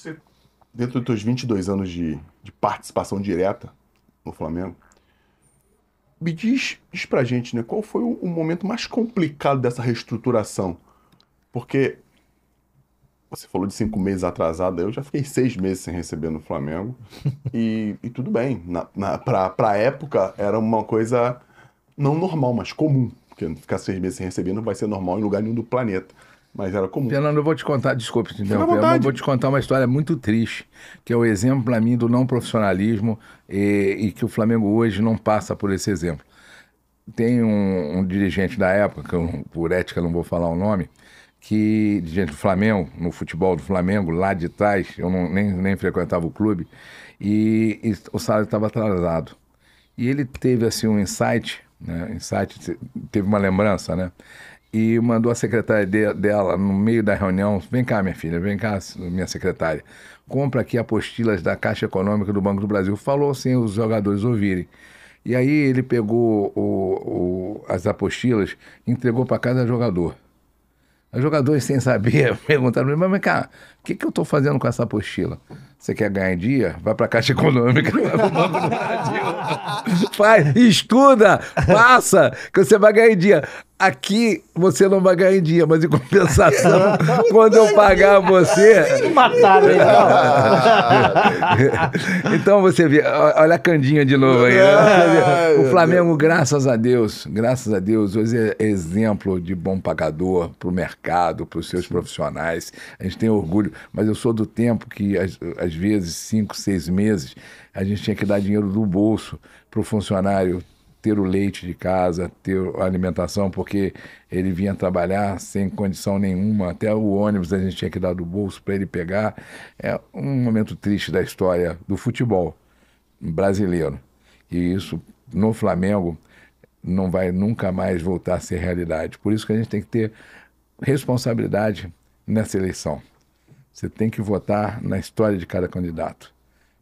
você, dentro dos seus 22 anos de, de participação direta no Flamengo, me diz, diz pra gente, né, qual foi o, o, momento mais complicado dessa reestruturação? Porque você falou de cinco meses atrasada, eu já fiquei seis meses sem receber no Flamengo. e, e, tudo bem, na, na, pra, pra época era uma coisa não normal, mas comum. Porque ficar seis meses sem receber não vai ser normal em lugar nenhum do planeta. Mas era comum. Fernando, eu vou te contar, desculpe te interromper, eu vou te contar uma história muito triste, que é o exemplo para mim do não profissionalismo e, e, que o Flamengo hoje não passa por esse exemplo. Tem um, um dirigente da época, que eu, por ética não vou falar o nome, que dirigente do Flamengo, no futebol do Flamengo, lá de trás, eu não, nem, nem frequentava o clube, e, e o salário estava atrasado. E ele teve assim um insight, né? insight, teve uma lembrança, né? e mandou a secretária de, dela, no meio da reunião, vem cá, minha filha, vem cá, minha secretária, compra aqui apostilas da Caixa Econômica do Banco do Brasil. Falou sem os jogadores ouvirem. E aí ele pegou o, o, as apostilas, entregou para cada jogador. Os jogadores, sem saber, perguntaram para mim, mas cá, o que, que eu estou fazendo com essa apostila? Você quer ganhar em dia? Vai para a Caixa Econômica, Faz, estuda, passa, que você vai ganhar em dia. Aqui você não vai ganhar em dia, mas em compensação, quando eu pagar você. Mataram ele, não. então você vê, olha a Candinha de novo aí. Né? o Flamengo, graças a Deus, graças a Deus, hoje é exemplo de bom pagador para o mercado, para os seus profissionais. A gente tem orgulho, mas eu sou do tempo que, às, às vezes, cinco, seis meses, a gente tinha que dar dinheiro do bolso para o funcionário ter o leite de casa, ter a alimentação, porque ele vinha trabalhar sem condição nenhuma, até o ônibus a gente tinha que dar do bolso para ele pegar. É um momento triste da história do futebol brasileiro. E isso no Flamengo não vai nunca mais voltar a ser realidade. Por isso que a gente tem que ter responsabilidade nessa eleição. Você tem que votar na história de cada candidato.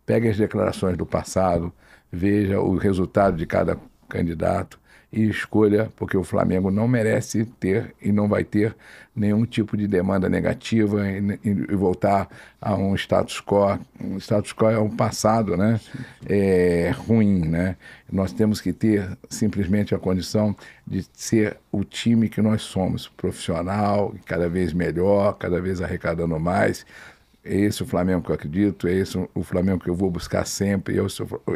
Pegue as declarações do passado, veja o resultado de cada candidato e escolha, porque o Flamengo não merece ter e não vai ter nenhum tipo de demanda negativa e, e voltar a um status quo. Um status quo é um passado né? É, ruim. Né? Nós temos que ter simplesmente a condição de ser o time que nós somos, profissional, cada vez melhor, cada vez arrecadando mais, é esse o Flamengo que eu acredito, é esse o Flamengo que eu vou buscar sempre, é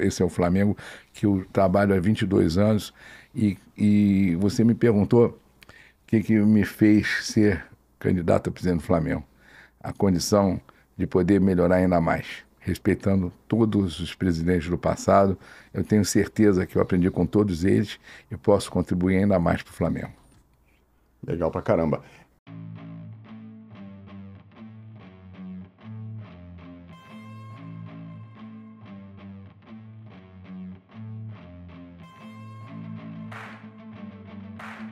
esse é o Flamengo que eu trabalho há 22 anos. E, e você me perguntou o que, que me fez ser candidato a presidente do Flamengo. A condição de poder melhorar ainda mais, respeitando todos os presidentes do passado. Eu tenho certeza que eu aprendi com todos eles e posso contribuir ainda mais para o Flamengo. Legal pra caramba. Thank you.